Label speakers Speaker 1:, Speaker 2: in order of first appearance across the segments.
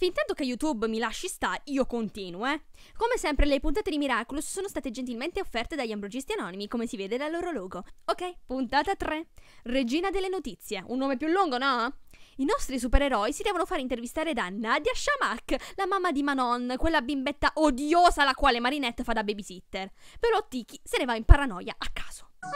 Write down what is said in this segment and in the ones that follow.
Speaker 1: Fintanto che YouTube mi lasci stare, io continuo, eh. Come sempre, le puntate di Miraculous sono state gentilmente offerte dagli Ambrogisti Anonimi, come si vede dal loro logo. Ok, puntata 3. Regina delle notizie. Un nome più lungo, no? I nostri supereroi si devono fare intervistare da Nadia Shamak, la mamma di Manon, quella bimbetta odiosa la quale Marinette fa da babysitter. Però Tiki se ne va in paranoia a caso. Ma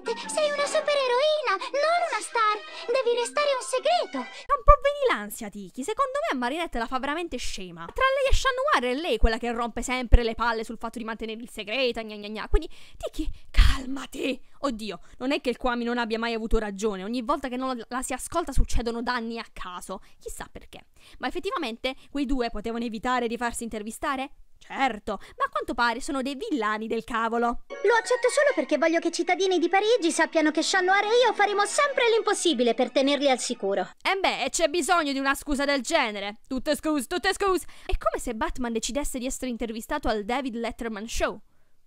Speaker 1: Marinette, sei una supereroina, non una star! Devi restare un segreto! Ha un po' veni l'ansia, Tiki. Secondo me Marinette la fa veramente scema. Tra lei e Shanwar è lei quella che rompe sempre le palle sul fatto di mantenere il segreto, gna gna gna. Quindi, Tiki, cazzo. Calmati! Oddio, non è che il Kwami non abbia mai avuto ragione, ogni volta che non la si ascolta succedono danni a caso, chissà perché. Ma effettivamente quei due potevano evitare di farsi intervistare? Certo, ma a quanto pare sono dei villani del cavolo. Lo accetto solo perché voglio che i cittadini di Parigi sappiano che Channoir e io faremo sempre l'impossibile per tenerli al sicuro. E beh, c'è bisogno di una scusa del genere. Tutte scuse, tutte scuse. È come se Batman decidesse di essere intervistato al David Letterman Show.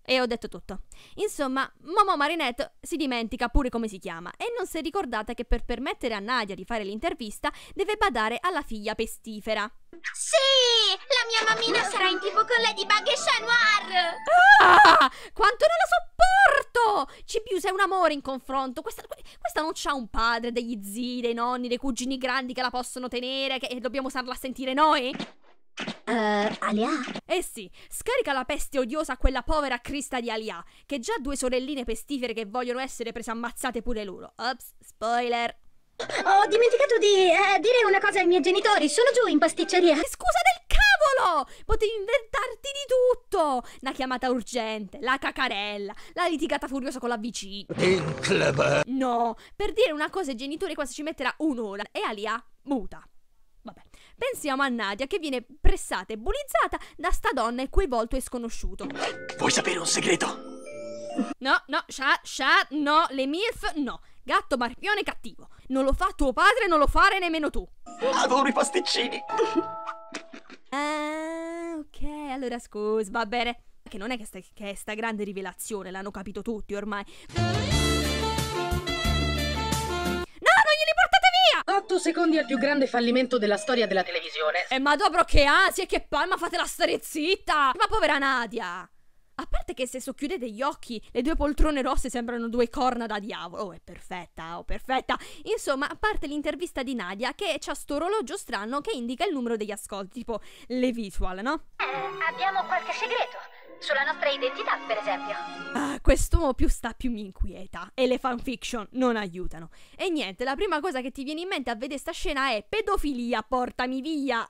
Speaker 1: E ho detto tutto. Insomma, Momo Marinette si dimentica pure come si chiama e non si è ricordata che per permettere a Nadia di fare l'intervista deve badare alla figlia pestifera. Sì, la mia mammina sarà in tipo con Ladybug e Chat Noir. Ah, quanto non la sopporto! Cibius è un amore in confronto. Questa, questa non c'ha un padre, degli zii, dei nonni, dei cugini grandi che la possono tenere che, e dobbiamo usarla a sentire noi. Uh, Alia? Eh sì, scarica la peste odiosa a quella povera crista di Alia, che già ha due sorelline pestifere che vogliono essere prese ammazzate pure loro. Ops, spoiler. Ho dimenticato di eh, dire una cosa ai miei genitori, sono giù in pasticceria. Eh, scusa del cavolo! Potevi inventarti di tutto! La chiamata urgente, la cacarella, la litigata furiosa con la vicina. In bici. No, per dire una cosa ai genitori quasi ci metterà un'ora e Alia muta. Pensiamo a Nadia che viene pressata e bullizzata da sta donna il cui volto è sconosciuto. Vuoi sapere un segreto? No, no, sha, sha, no, le MILF no. Gatto barbione cattivo. Non lo fa tuo padre, non lo fare nemmeno tu. Adoro i pasticcini. ah, ok, allora scusa, va bene. Che non è che sta, che è sta grande rivelazione, l'hanno capito tutti ormai. secondi al più grande fallimento della storia della televisione. Eh, e ma dobro che ansia, che palma, fatela stare zitta! Ma povera Nadia! A parte che se socchiudete gli occhi, le due poltrone rosse sembrano due corna da diavolo. Oh, è perfetta, oh, perfetta. Insomma, a parte l'intervista di Nadia, che c'ha sto orologio strano che indica il numero degli ascolti, tipo le visual, no? Eh, abbiamo qualche segreto. Sulla nostra identità, per esempio. Ah, quest'uomo più sta più mi inquieta. E le fanfiction non aiutano. E niente, la prima cosa che ti viene in mente a vedere sta scena è pedofilia, portami via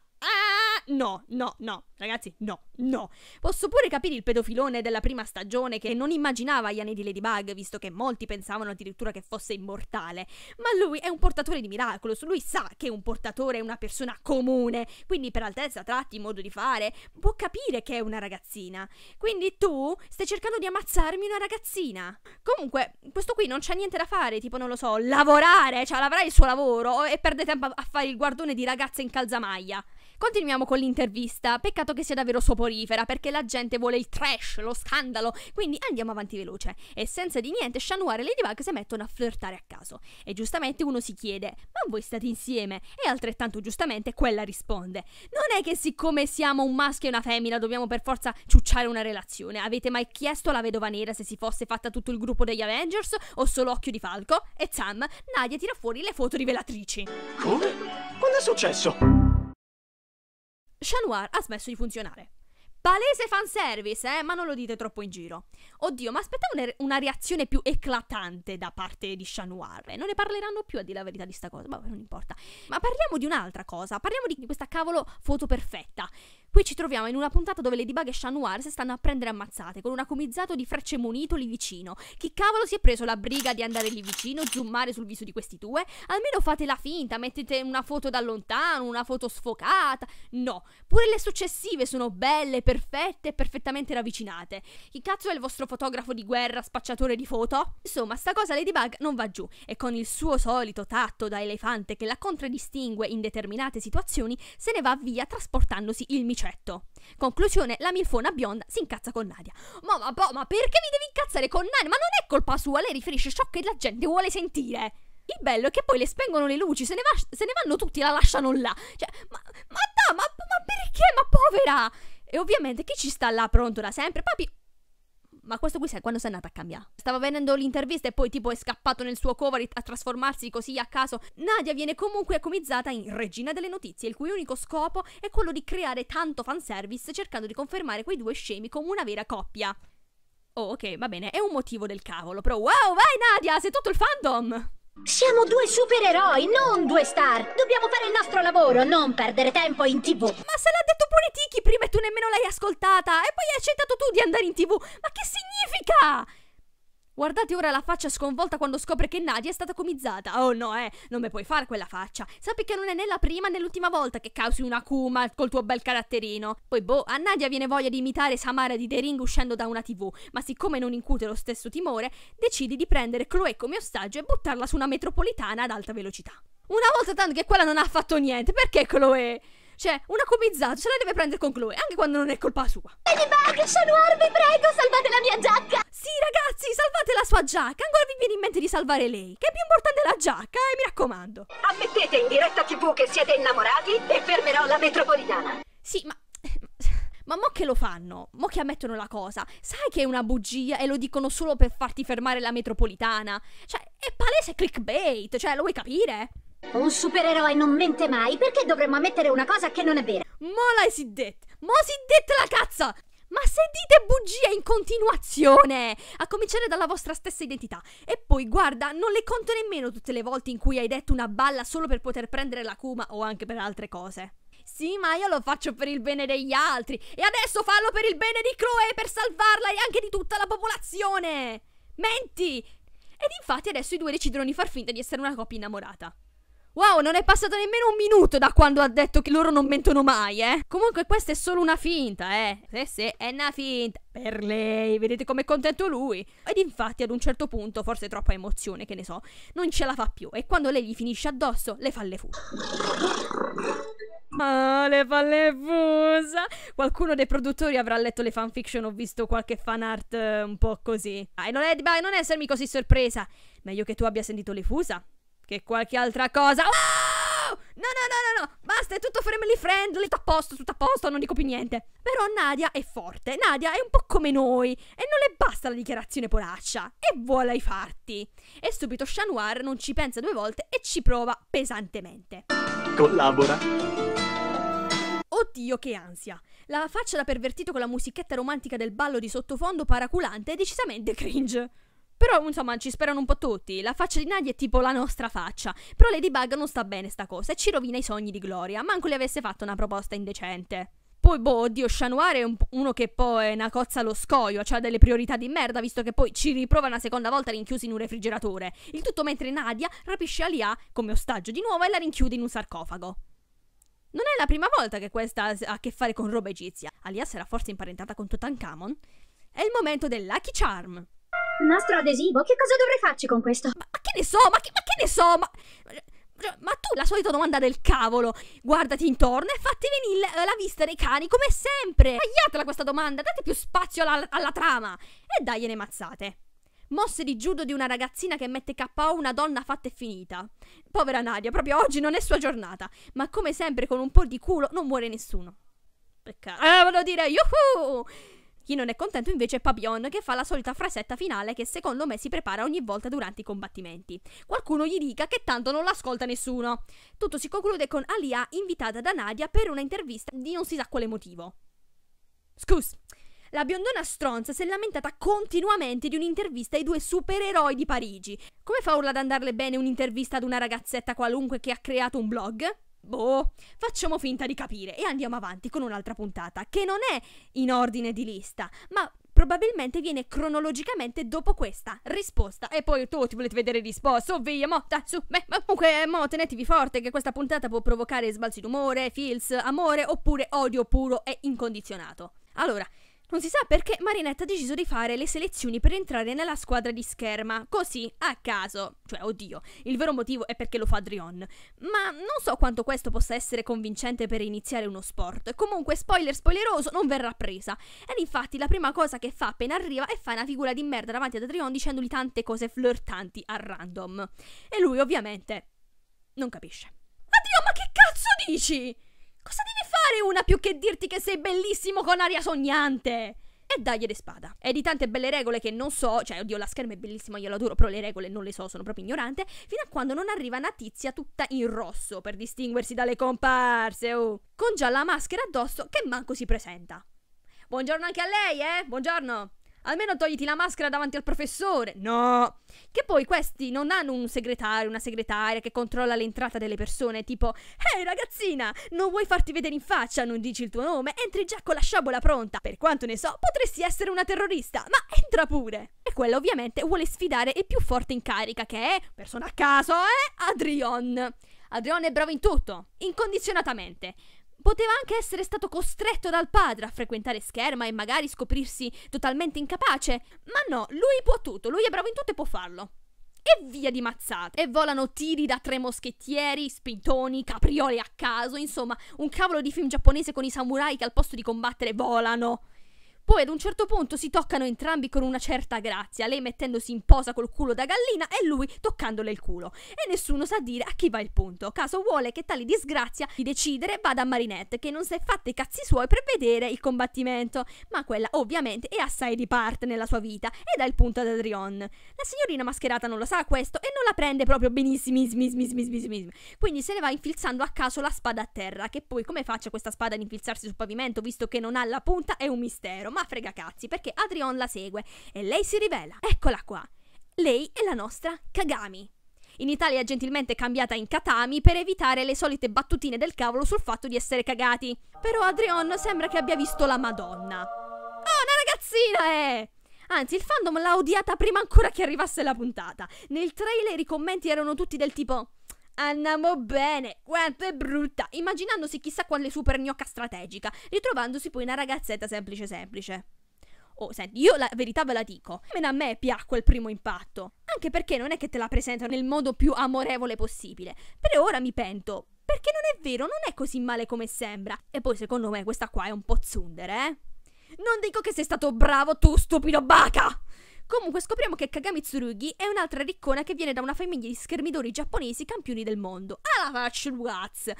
Speaker 1: no, no, no, ragazzi, no, no. Posso pure capire il pedofilone della prima stagione che non immaginava gli anni di Ladybug, visto che molti pensavano addirittura che fosse immortale, ma lui è un portatore di Miraculous, lui sa che un portatore è una persona comune, quindi per altezza, tratti, modo di fare, può capire che è una ragazzina. Quindi tu stai cercando di ammazzarmi una ragazzina. Comunque, questo qui non c'ha niente da fare, tipo, non lo so, lavorare, cioè avrà il suo lavoro e perde tempo a fare il guardone di ragazza in calzamaglia. Continuiamo con l'intervista. Peccato che sia davvero soporifera perché la gente vuole il trash, lo scandalo. Quindi andiamo avanti veloce. E senza di niente, Shanuar e Ladybug si mettono a flirtare a caso. E giustamente uno si chiede: Ma voi state insieme? E altrettanto giustamente quella risponde: Non è che siccome siamo un maschio e una femmina dobbiamo per forza ciucciare una relazione. Avete mai chiesto alla vedova nera se si fosse fatta tutto il gruppo degli Avengers o solo Occhio di Falco? E Sam, Nadia tira fuori le foto rivelatrici. Come? Quando è successo? Chanoir ha smesso di funzionare. Palese fanservice, eh, ma non lo dite troppo in giro. Oddio, ma aspettavo una, una reazione più eclatante da parte di Chanoir. Eh. Non ne parleranno più, a dire la verità, di sta cosa. Vabbè, non importa. Ma parliamo di un'altra cosa. Parliamo di questa cavolo foto perfetta. Qui ci troviamo in una puntata dove le debug e Chat si stanno a prendere ammazzate con un acomizzato di frecce munito lì vicino. Chi cavolo si è preso la briga di andare lì vicino, zoomare sul viso di questi due? Almeno fate la finta, mettete una foto da lontano, una foto sfocata. No, pure le successive sono belle, perfette e perfettamente ravvicinate. Chi cazzo è il vostro fotografo di guerra, spacciatore di foto? Insomma, sta cosa Ladybug non va giù e con il suo solito tatto da elefante che la contraddistingue in determinate situazioni se ne va via trasportandosi il micio concetto. Conclusione, la milfona bionda si incazza con Nadia. Ma, ma, ma perché mi devi incazzare con Nadia? Ma non è colpa sua, lei riferisce ciò che la gente vuole sentire. Il bello è che poi le spengono le luci, se ne, va, se ne vanno tutti e la lasciano là. Cioè, ma, ma, da, ma, ma perché? Ma povera! E ovviamente chi ci sta là pronto da sempre? Papi, ma questo qui sai quando sei andata a cambiare? Stava vedendo l'intervista e poi tipo è scappato nel suo cover a trasformarsi così a caso. Nadia viene comunque accomizzata in regina delle notizie, il cui unico scopo è quello di creare tanto fanservice cercando di confermare quei due scemi come una vera coppia. Oh, ok, va bene, è un motivo del cavolo, però wow, vai Nadia, sei tutto il fandom! Siamo due supereroi, non due star! Dobbiamo fare il nostro lavoro, non perdere tempo in tv! Ma se l'ha detto pure Tiki prima e tu nemmeno l'hai ascoltata! E poi hai accettato tu di andare in tv! Ma che significa? Guardate ora la faccia sconvolta quando scopre che Nadia è stata comizzata. Oh no, eh, non me puoi fare quella faccia. Sappi che non è né la prima né l'ultima volta che causi una kuma col tuo bel caratterino. Poi boh, a Nadia viene voglia di imitare Samara di The Ring uscendo da una TV, ma siccome non incute lo stesso timore, decidi di prendere Chloe come ostaggio e buttarla su una metropolitana ad alta velocità. Una volta tanto che quella non ha fatto niente, perché Chloe? Cioè, una comizzata se la deve prendere con Chloe, anche quando non è colpa sua. Ladybug, Shanuar, vi prego, salvate la mia giacca! Sì, ragazzi, salvate la sua giacca. Ancora vi viene in mente di salvare lei, che è più importante la giacca, eh, mi raccomando. Ammettete in diretta TV che siete innamorati e fermerò la metropolitana. Sì, ma ma mo che lo fanno? Mo che ammettono la cosa? Sai che è una bugia e lo dicono solo per farti fermare la metropolitana? Cioè, è palese clickbait, cioè, lo vuoi capire? Un supereroe non mente mai, perché dovremmo ammettere una cosa che non è vera? Mola si det, mo si det la cazza! Ma se dite bugie in continuazione, a cominciare dalla vostra stessa identità, e poi guarda, non le conto nemmeno tutte le volte in cui hai detto una balla solo per poter prendere la Kuma o anche per altre cose. Sì, ma io lo faccio per il bene degli altri, e adesso fallo per il bene di Chloe, per salvarla e anche di tutta la popolazione! Menti! Ed infatti adesso i due decidono di far finta di essere una coppia innamorata. Wow, non è passato nemmeno un minuto da quando ha detto che loro non mentono mai, eh. Comunque questa è solo una finta, eh. Sì, sì, è una finta. Per lei, vedete com'è contento lui. Ed infatti ad un certo punto, forse troppa emozione, che ne so, non ce la fa più. E quando lei gli finisce addosso, le fa le fu. Ah, le fa le fusa! Qualcuno dei produttori avrà letto le fanfiction, o visto qualche fan art eh, un po' così. Ah, non, è, non essermi così sorpresa. Meglio che tu abbia sentito le fusa che qualche altra cosa. Oh! No, no, no, no, no, basta, è tutto family friendly, tutto a posto, tutto a posto, non dico più niente. Però Nadia è forte, Nadia è un po' come noi e non le basta la dichiarazione polaccia e vuole ai fatti. E subito Chanoir non ci pensa due volte e ci prova pesantemente. Collabora. Oddio che ansia! La faccia da pervertito con la musichetta romantica del ballo di sottofondo paraculante è decisamente cringe. Però, insomma, ci sperano un po' tutti. La faccia di Nadia è tipo la nostra faccia. Però Ladybug non sta bene sta cosa e ci rovina i sogni di Gloria, manco le avesse fatto una proposta indecente. Poi, boh, oddio, Shanuar è un, uno che poi è una cozza allo scoglio, cioè ha delle priorità di merda, visto che poi ci riprova una seconda volta rinchiusi in un refrigeratore. Il tutto mentre Nadia rapisce Alia come ostaggio di nuovo e la rinchiude in un sarcofago. Non è la prima volta che questa ha a che fare con roba egizia. Alia sarà forse imparentata con Tutankhamon. È il momento del Lucky Charm. Nastro adesivo? Che cosa dovrei farci con questo? Ma, ma che ne so? Ma che, ma che ne so? Ma, ma, tu la solita domanda del cavolo. Guardati intorno e fatti venire la, vista dei cani come sempre. Tagliatela questa domanda, date più spazio alla, alla trama e dai, dagliene mazzate. Mosse di giudo di una ragazzina che mette KO una donna fatta e finita. Povera Nadia, proprio oggi non è sua giornata, ma come sempre con un po' di culo non muore nessuno. Peccato. Eh, voglio dire, yuhu! Chi non è contento invece è Papillon che fa la solita frasetta finale che secondo me si prepara ogni volta durante i combattimenti. Qualcuno gli dica che tanto non l'ascolta nessuno. Tutto si conclude con Alia invitata da Nadia per una intervista di non si sa quale motivo. Scus. La biondona stronza si è lamentata continuamente di un'intervista ai due supereroi di Parigi. Come fa Urla ad andarle bene un'intervista ad una ragazzetta qualunque che ha creato un blog? Boh, facciamo finta di capire e andiamo avanti con un'altra puntata che non è in ordine di lista, ma probabilmente viene cronologicamente dopo questa risposta. E poi tu ti volete vedere risposta? Oh via, mo, su, beh, ma comunque, mo, tenetevi forte che questa puntata può provocare sbalzi d'umore, feels, amore oppure odio puro e incondizionato. Allora, non si sa perché Marinette ha deciso di fare le selezioni per entrare nella squadra di scherma, così, a caso. Cioè, oddio, il vero motivo è perché lo fa Drion. Ma non so quanto questo possa essere convincente per iniziare uno sport. Comunque, spoiler spoileroso, non verrà presa. Ed infatti la prima cosa che fa appena arriva è fare una figura di merda davanti ad Drion dicendogli tante cose flirtanti a random. E lui, ovviamente, non capisce. Addio, ma che cazzo dici? Cosa devi fare una più che dirti che sei bellissimo con aria sognante? E dagliele spada. E di tante belle regole che non so, cioè, oddio, la scherma è bellissima, io la adoro, però le regole non le so, sono proprio ignorante. Fino a quando non arriva una tizia tutta in rosso per distinguersi dalle comparse, oh, con già la maschera addosso che manco si presenta. Buongiorno anche a lei, eh? Buongiorno! Almeno togliti la maschera davanti al professore. No. Che poi questi non hanno un segretario, una segretaria che controlla l'entrata delle persone, tipo Ehi ragazzina, non vuoi farti vedere in faccia, non dici il tuo nome, entri già con la sciabola pronta. Per quanto ne so, potresti essere una terrorista, ma entra pure. E quella ovviamente vuole sfidare il più forte in carica, che è, persona a caso, eh, Adrion. Adrion è bravo in tutto, incondizionatamente. Poteva anche essere stato costretto dal padre a frequentare scherma e magari scoprirsi totalmente incapace, ma no, lui può tutto, lui è bravo in tutto e può farlo. E via di mazzate. E volano tiri da tre moschettieri, spintoni, capriole a caso, insomma, un cavolo di film giapponese con i samurai che al posto di combattere volano. Poi ad un certo punto si toccano entrambi con una certa grazia, lei mettendosi in posa col culo da gallina e lui toccandole il culo. E nessuno sa dire a chi va il punto. Caso vuole che tale disgrazia di decidere vada a Marinette, che non si è fatta i cazzi suoi per vedere il combattimento, ma quella ovviamente è assai di parte nella sua vita ed ha il punto ad Adrion. La signorina mascherata non lo sa questo e non la prende proprio benissimo, quindi se ne va infilzando a caso la spada a terra, che poi come faccia questa spada ad infilzarsi sul pavimento visto che non ha la punta è un mistero, ma frega cazzi, perché Adrion la segue e lei si rivela. Eccola qua. Lei è la nostra Kagami. In Italia è gentilmente cambiata in Katami per evitare le solite battutine del cavolo sul fatto di essere cagati. Però Adrion sembra che abbia visto la Madonna. Oh, una ragazzina è! Eh! Anzi, il fandom l'ha odiata prima ancora che arrivasse la puntata. Nel trailer i commenti erano tutti del tipo Andiamo bene, quanto è brutta, immaginandosi chissà quale super gnocca strategica, ritrovandosi poi una ragazzetta semplice semplice. Oh, senti, io la verità ve la dico. Meno a me piacque il primo impatto. Anche perché non è che te la presentano nel modo più amorevole possibile. Per ora mi pento. Perché non è vero, non è così male come sembra. E poi secondo me questa qua è un po' zundere, eh? Non dico che sei stato bravo tu, stupido baca! Comunque scopriamo che Kagami Tsurugi è un'altra riccona che viene da una famiglia di schermidori giapponesi campioni del mondo. Alla la faccia Guts!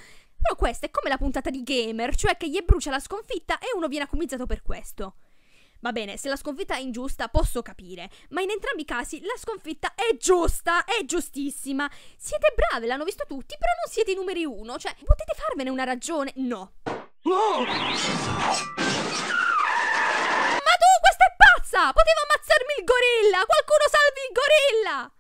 Speaker 1: Però questa è come la puntata di Gamer, cioè che gli brucia la sconfitta e uno viene accumizzato per questo. Va bene, se la sconfitta è ingiusta posso capire, ma in entrambi i casi la sconfitta è giusta, è giustissima. Siete brave, l'hanno visto tutti, però non siete i numeri uno, cioè potete farvene una ragione? No. Oh! ammazza! Poteva ammazzarmi il gorilla! Qualcuno salvi il gorilla!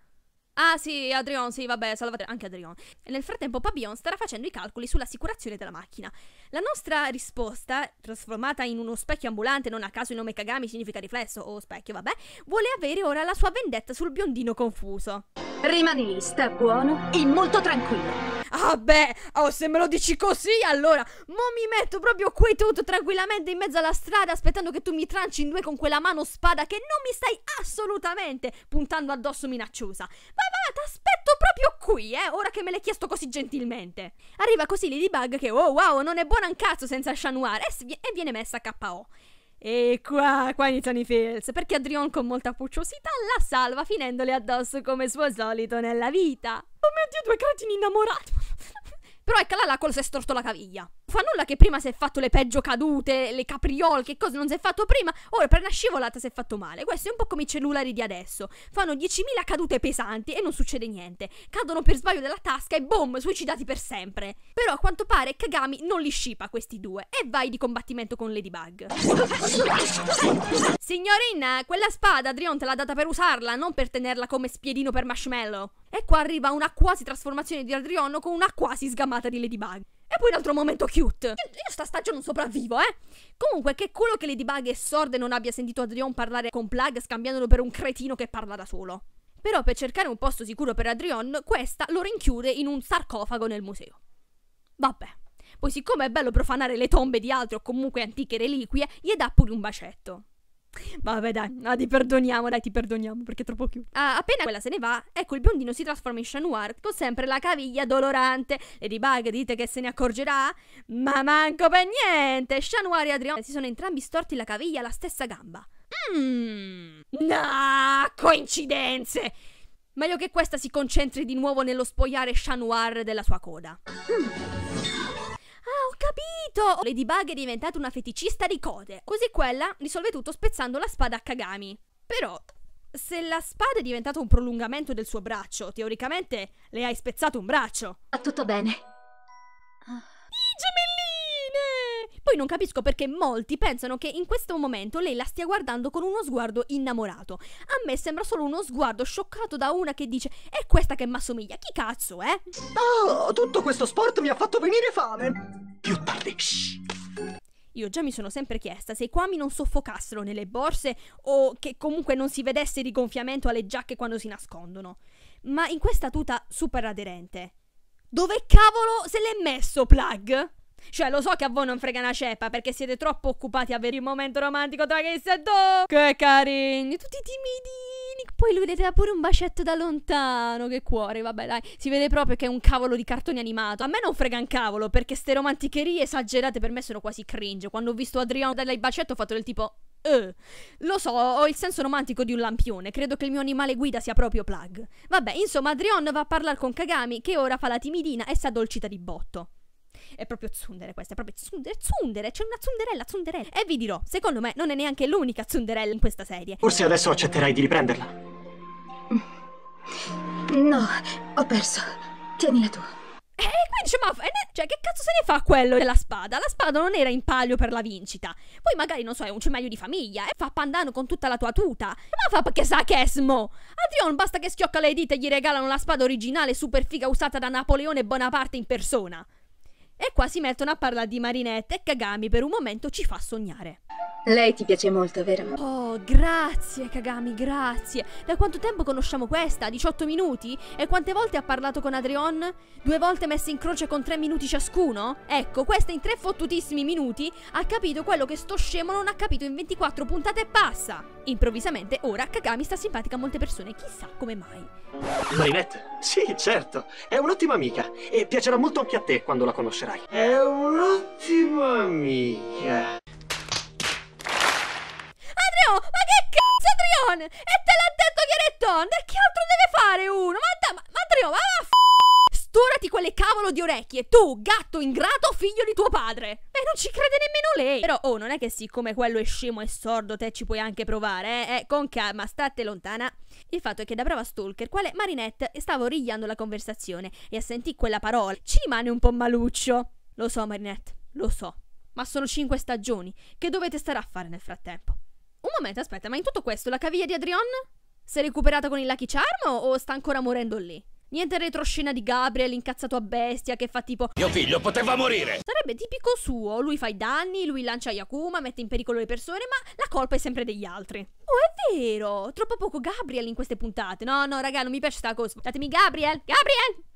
Speaker 1: Ah sì, Adrian, sì, vabbè, salvate anche Adrian. E nel frattempo Papillon starà facendo i calcoli sull'assicurazione della macchina. La nostra risposta, trasformata in uno specchio ambulante, non a caso il nome Kagami significa riflesso o specchio, vabbè, vuole avere ora la sua vendetta sul biondino confuso. Rimani lì, sta buono e molto tranquillo. Vabbè, oh, se me lo dici così, allora, mo mi metto proprio qui tutto tranquillamente in mezzo alla strada aspettando che tu mi tranci in due con quella mano spada che non mi stai assolutamente puntando addosso minacciosa. Ma va, t'aspetto proprio qui, eh, ora che me l'hai chiesto così gentilmente. Arriva così Ladybug che, oh wow, non è buona un cazzo senza Chanoir e, e viene messa a KO. E qua, qua iniziano i fails, perché Adrion con molta pucciosità la salva finendole addosso come suo solito nella vita. Oh mio Dio, due cretini innamorati! Però ecco là, là quello si è storto la caviglia. Fa nulla che prima si è fatto le peggio cadute, le capriole, che cosa non si è fatto prima. Ora per una scivolata si è fatto male. Questo è un po' come i cellulari di adesso. Fanno 10.000 cadute pesanti e non succede niente. Cadono per sbaglio dalla tasca e boom, suicidati per sempre. Però a quanto pare Kagami non li scipa questi due e vai di combattimento con Ladybug. Signorina, quella spada Drion te l'ha data per usarla, non per tenerla come spiedino per marshmallow. E qua arriva una quasi trasformazione di Adriano con una quasi sgamata di Ladybug. E poi un altro momento cute. Io, io sta stagione non sopravvivo, eh. Comunque, che quello che Ladybug è sorda e non abbia sentito Adrian parlare con Plug scambiandolo per un cretino che parla da solo. Però per cercare un posto sicuro per Adrian, questa lo rinchiude in un sarcofago nel museo. Vabbè. Poi siccome è bello profanare le tombe di altri o comunque antiche reliquie, gli dà pure un bacetto. Vabbè, dai, ah, ti perdoniamo, dai, ti perdoniamo perché è troppo chiuso. Ah, appena quella se ne va, ecco il biondino si trasforma in Chat con sempre la caviglia dolorante. Ladybug, dite che se ne accorgerà? Ma manco per niente! Chat e Adrian si sono entrambi storti la caviglia alla stessa gamba. Mmm, no, coincidenze! Meglio che questa si concentri di nuovo nello spogliare Chat della sua coda. Mm. Ah, ho capito! Ladybug è diventata una feticista di code. Così quella risolve tutto spezzando la spada a Kagami. Però, se la spada è diventata un prolungamento del suo braccio, teoricamente le hai spezzato un braccio. Va tutto bene. I gemellini! Poi non capisco perché molti pensano che in questo momento lei la stia guardando con uno sguardo innamorato. A me sembra solo uno sguardo scioccato da una che dice è questa che mi assomiglia, chi cazzo, eh? Oh, tutto questo sport mi ha fatto venire fame. Più tardi, shh. Io già mi sono sempre chiesta se i quami non soffocassero nelle borse o che comunque non si vedesse il rigonfiamento alle giacche quando si nascondono. Ma in questa tuta super aderente. Dove cavolo se l'è messo Plug? Cioè, lo so che a voi non frega una ceppa perché siete troppo occupati a avere il momento romantico tra Chris e Doc. Che carini, tutti timidini. Poi lui vedete pure un bacetto da lontano. Che cuore, vabbè, dai. Si vede proprio che è un cavolo di cartone animato. A me non frega un cavolo perché ste romanticherie esagerate per me sono quasi cringe. Quando ho visto Adriano dare il bacetto ho fatto del tipo. Uh, lo so, ho il senso romantico di un lampione. Credo che il mio animale guida sia proprio Plug. Vabbè, insomma, Adrian va a parlare con Kagami, che ora fa la timidina e si addolcita di botto è proprio tsundere questa, è proprio tsundere, tsundere, c'è una zunderella, zunderella. E vi dirò, secondo me non è neanche l'unica zunderella in questa serie. Forse adesso accetterai di riprenderla. Mm. No, ho perso. Tienila tu. Eh, e quindi qui dice, ma eh, cioè, che cazzo se ne fa quello della spada? La spada non era in palio per la vincita. Poi magari, non so, è un cemaio di famiglia e eh, fa pandano con tutta la tua tuta. Ma fa perché sa che è smo. A Dion basta che schiocca le dita e gli regalano la spada originale super figa usata da Napoleone Bonaparte in persona. E qua si mettono a parlare di marinette e Kagami per un momento ci fa sognare. Lei ti piace molto, vero? Oh, grazie Kagami, grazie. Da quanto tempo conosciamo questa? 18 minuti? E quante volte ha parlato con Adrion? Due volte messe in croce con 3 minuti ciascuno? Ecco, questa in 3 fottutissimi minuti ha capito quello che sto scemo non ha capito in 24 puntate e passa. Improvvisamente, ora, Kagami sta simpatica a molte persone, chissà come mai. Marinette? Sì, certo, è un'ottima amica e piacerà molto anche a te quando la conoscerai. È un'ottima amica. Adrio, ma che cazzo, Adrion? E te l'ha detto Chiaretton, che altro deve fare uno? Ma, ma, ma Adrio, ma, ma Catturati quelle cavolo di orecchie, tu, gatto ingrato, figlio di tuo padre! E non ci crede nemmeno lei! Però, oh, non è che siccome quello è scemo e sordo, te ci puoi anche provare, eh? eh con calma, state lontana. Il fatto è che da brava stalker, quale Marinette stava origliando la conversazione e assentì quella parola. Ci rimane un po' maluccio. Lo so, Marinette, lo so. Ma sono cinque stagioni. Che dovete stare a fare nel frattempo? Un momento, aspetta, ma in tutto questo la caviglia di Adrian? Si è recuperata con il Lucky Charm o sta ancora morendo lì? Niente retroscena di Gabriel incazzato a bestia che fa tipo Mio figlio poteva morire! Sarebbe tipico suo, lui fa i danni, lui lancia Yakuma, mette in pericolo le persone, ma la colpa è sempre degli altri. Oh, è vero! Troppo poco Gabriel in queste puntate. No, no, raga, non mi piace sta cosa. Datemi Gabriel! Gabriel!